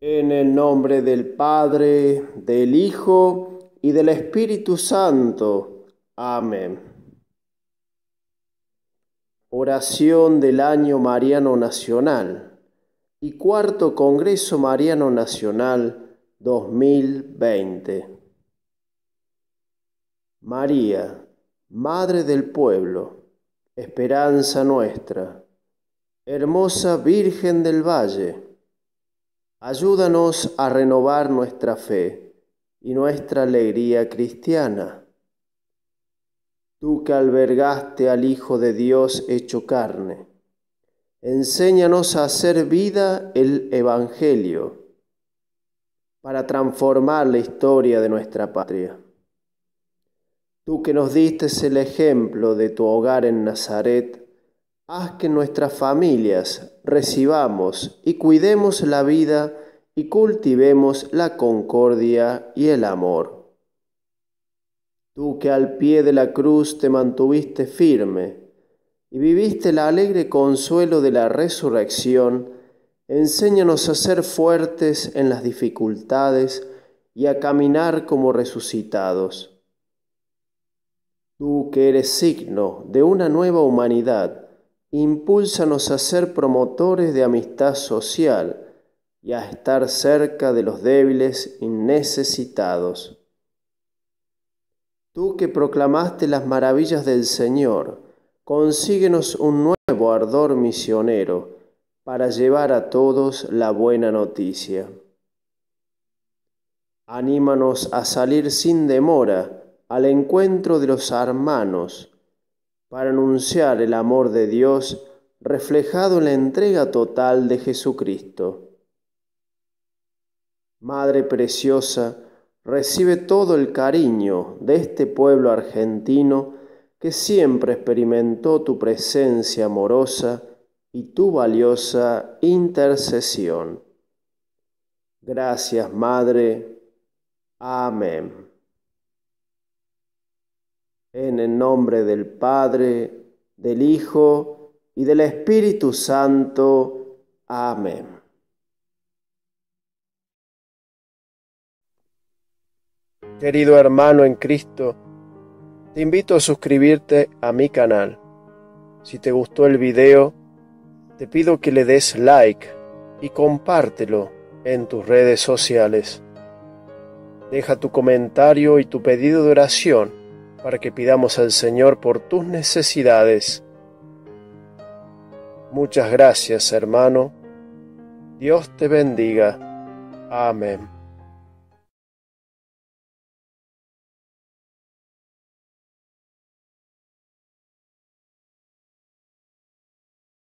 En el nombre del Padre, del Hijo y del Espíritu Santo. Amén. Oración del Año Mariano Nacional y Cuarto Congreso Mariano Nacional 2020. María, Madre del Pueblo, Esperanza nuestra, Hermosa Virgen del Valle, Ayúdanos a renovar nuestra fe y nuestra alegría cristiana. Tú que albergaste al Hijo de Dios hecho carne, enséñanos a hacer vida el Evangelio para transformar la historia de nuestra patria. Tú que nos diste el ejemplo de tu hogar en Nazaret, Haz que nuestras familias recibamos y cuidemos la vida y cultivemos la concordia y el amor. Tú que al pie de la cruz te mantuviste firme y viviste el alegre consuelo de la resurrección, enséñanos a ser fuertes en las dificultades y a caminar como resucitados. Tú que eres signo de una nueva humanidad, impúlsanos a ser promotores de amistad social y a estar cerca de los débiles y necesitados. Tú que proclamaste las maravillas del Señor, consíguenos un nuevo ardor misionero para llevar a todos la buena noticia. Anímanos a salir sin demora al encuentro de los hermanos, para anunciar el amor de Dios reflejado en la entrega total de Jesucristo. Madre Preciosa, recibe todo el cariño de este pueblo argentino que siempre experimentó tu presencia amorosa y tu valiosa intercesión. Gracias, Madre. Amén. En el nombre del Padre, del Hijo y del Espíritu Santo. Amén. Querido hermano en Cristo, te invito a suscribirte a mi canal. Si te gustó el video, te pido que le des like y compártelo en tus redes sociales. Deja tu comentario y tu pedido de oración para que pidamos al Señor por tus necesidades. Muchas gracias, hermano. Dios te bendiga. Amén.